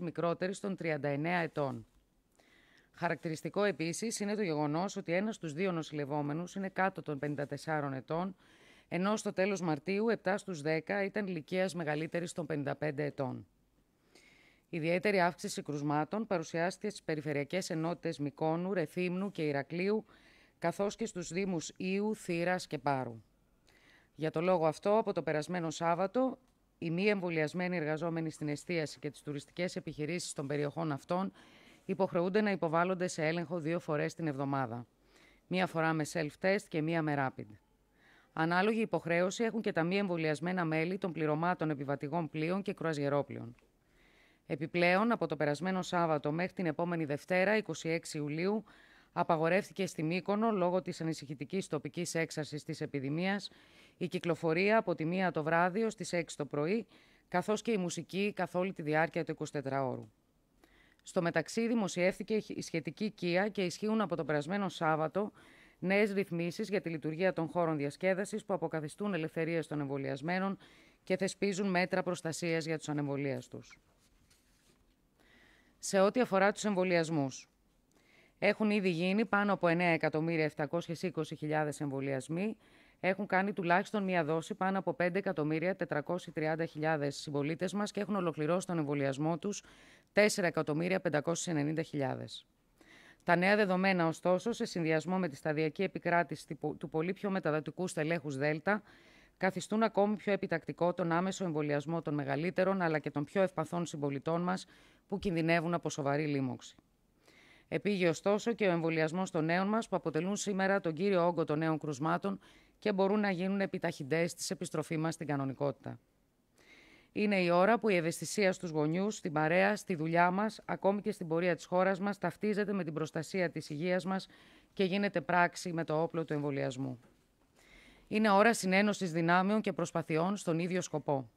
μικρότερης των 39 ετών. Χαρακτηριστικό επίσης είναι το γεγονός ότι ένας στους δύο νοσηλευόμενους είναι κάτω των 54 ετών, ενώ στο τέλος Μαρτίου 7 στους 10 ήταν ηλικίας μεγαλύτερης των 55 ετών. Η ιδιαίτερη αύξηση κρουσμάτων παρουσιάστηκε στις περιφερειακές ενότητες Μικόνου, Ρεθύμνου και Ηρακλείου, καθώς και στους δήμους Ίου, Θήρας και Πάρου. Για το λόγο αυτό, από το περασμένο Σάββατο, οι μη εμβολιασμένοι εργαζόμενοι στην εστίαση και τις τουριστικές επιχειρήσεις των περιοχών αυτών υποχρεούνται να υποβάλλονται σε έλεγχο δύο φορές την εβδομάδα. Μία φορά με self-test και μία με rapid. Ανάλογη υποχρέωση έχουν και τα μη εμβολιασμένα μέλη των πληρωμάτων επιβατηγών πλοίων και κρουαζιερόπλοίων. Επιπλέον, από το περασμένο Σάββατο μέχρι την επόμενη Δευτέρα, 26 Ιουλίου, απαγορεύτηκε στη Μύκονο λόγω της ανησυχητικής τοπικής έξαρσης της επιδημίας η κυκλοφορία από τη 1 το βράδυ ως τις 6 το πρωί, καθώς και η μουσική καθ' όλη τη διάρκεια του 24ωρου. Στο μεταξύ δημοσιεύθηκε η σχετική κία και ισχύουν από το περασμένο Σάββατο νέες ρυθμίσεις για τη λειτουργία των χώρων διασκέδασης που αποκαθιστούν ελευθερίες των εμβολιασμένων και θεσπίζουν μέτρα προστασίας για τους ανεμβολίες τους. Σε ό,τι αφορά τους εμβολιασμούς. Έχουν ήδη γίνει πάνω από 9.720.000 εμβολιασμοί, έχουν κάνει τουλάχιστον μία δόση πάνω από 5.430.000 συμπολίτες μας και έχουν ολοκληρώσει τον εμβολιασμό τους 4.590.000. Τα νέα δεδομένα, ωστόσο, σε συνδυασμό με τη σταδιακή επικράτηση του πολύ πιο μεταδοτικού στελέχους ΔΕΛΤΑ, καθιστούν ακόμη πιο επιτακτικό τον άμεσο εμβολιασμό των μεγαλύτερων αλλά και των πιο ευπαθών συμπολιτών μας που κινδυνεύουν από σοβαρή λίμωξη. Επήγε ωστόσο και ο εμβολιασμός των νέων μας, που αποτελούν σήμερα τον κύριο όγκο των νέων κρουσμάτων και μπορούν να γίνουν επιταχυντές της επιστροφής μας στην κανονικότητα. Είναι η ώρα που η ευαισθησία στους γονιούς, στην παρέα, στη δουλειά μας, ακόμη και στην πορεία της χώρας μας, ταυτίζεται με την προστασία της υγείας μας και γίνεται πράξη με το όπλο του εμβολιασμού. Είναι ώρα συνένωσης δυνάμεων και προσπαθειών στον ίδιο σκοπό.